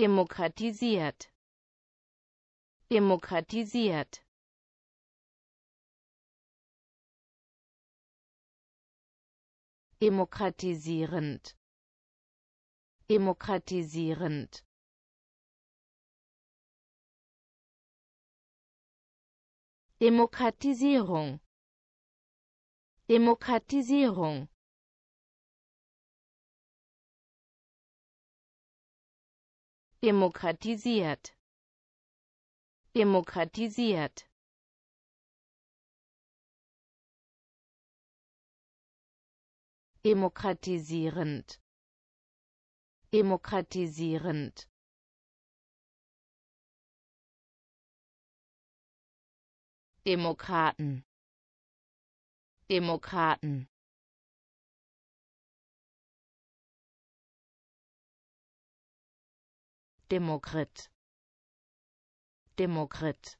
demokratisiert demokratisiert demokratisierend demokratisierend Demokratisierung Demokratisierung demokratisiert demokratisiert demokratisierend demokratisierend Demokraten Demokraten Demokrit Demokrit